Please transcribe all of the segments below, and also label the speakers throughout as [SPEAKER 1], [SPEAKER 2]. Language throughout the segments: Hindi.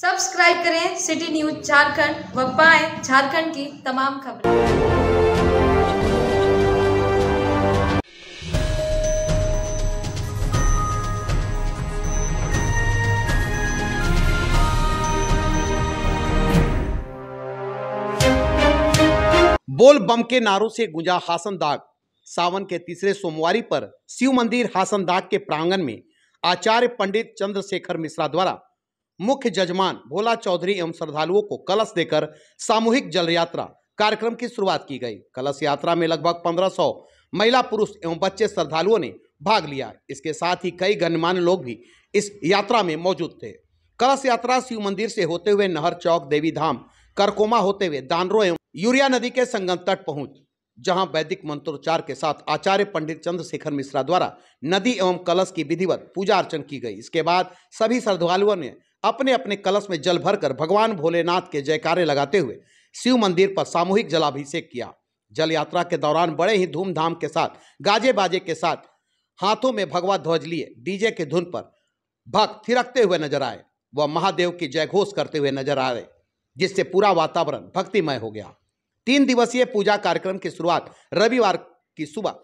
[SPEAKER 1] सब्सक्राइब करें सिटी न्यूज झारखंड व पाएं झारखंड की तमाम खबरें बोल बम के नारों से गुंजा हासन दाग सावन के तीसरे सोमवारी पर शिव मंदिर हासन दाग के प्रांगण में आचार्य पंडित चंद्रशेखर मिश्रा द्वारा मुख्य जजमान भोला चौधरी एवं श्रद्धालुओं को कलश देकर सामूहिक जल यात्रा कार्यक्रम की शुरुआत की गई कलश यात्रा में लगभग 1500 महिला पुरुष एवं बच्चे श्रद्धालुओं ने भाग लिया इसके साथ ही कई गणमान्य लोग भी इस यात्रा में मौजूद थे कलश यात्रा शिव मंदिर से होते हुए नहर चौक देवी धाम करकोमा होते हुए दानरो एवं यूरिया नदी के संगम तट पहुंच जहां वैदिक मंत्रोच्चार के साथ आचार्य पंडित चंद्रशेखर मिश्रा द्वारा नदी एवं कलश की विधिवत पूजा अर्चन की गई इसके बाद सभी श्रद्धालुओं ने अपने अपने कलश में जल भरकर भगवान भोलेनाथ के जयकारे लगाते हुए शिव मंदिर पर सामूहिक जलाभिषेक किया जल यात्रा के दौरान बड़े ही धूमधाम के साथ गाजे बाजे के साथ हाथों में भगवा ध्वज लिए डीजे के धुन पर भक्त थिरकते हुए नजर आए वह महादेव की जयघोष करते हुए नजर आए जिससे पूरा वातावरण भक्तिमय हो गया तीन दिवसीय पूजा कार्यक्रम की शुरुआत रविवार की सुबह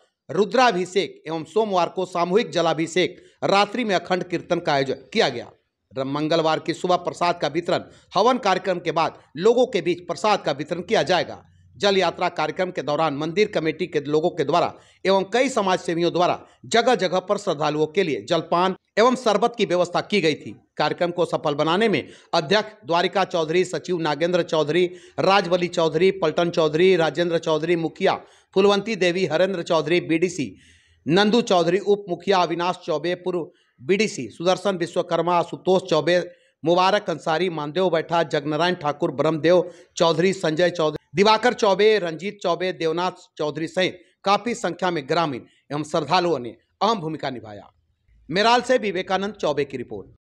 [SPEAKER 1] रुद्राभिषेक एवं सोमवार को सामूहिक जलाभिषेक रात्रि में अखंड कीर्तन का आयोजन किया गया मंगलवार की सुबह प्रसाद का वितरण हवन कार्यक्रम के बाद लोगों के बीच प्रसाद का वितरण किया जाएगा जल यात्रा कार्यक्रम के दौरान मंदिर कमेटी के लोगों के द्वारा एवं कई समाज सेवियों द्वारा जगह जगह पर श्रद्धालुओं के लिए जलपान एवं शरबत की व्यवस्था की गई थी कार्यक्रम को सफल बनाने में अध्यक्ष द्वारिका चौधरी सचिव नागेंद्र चौधरी राजबली चौधरी पलटन चौधरी राजेंद्र चौधरी मुखिया फुलवंती देवी हरेंद्र चौधरी बी नंदू चौधरी उप मुखिया अविनाश चौबे पूर्व बीडीसी सुदर्शन विश्वकर्मा आशुतोष चौबे मुबारक अंसारी मानदेव बैठा जगनारायण ठाकुर ब्रह्मदेव चौधरी संजय चौधरी दिवाकर चौबे रंजीत चौबे देवनाथ चौधरी सहित काफी संख्या में ग्रामीण एवं श्रद्धालुओं ने अहम भूमिका निभाया मेराल से विवेकानंद चौबे की रिपोर्ट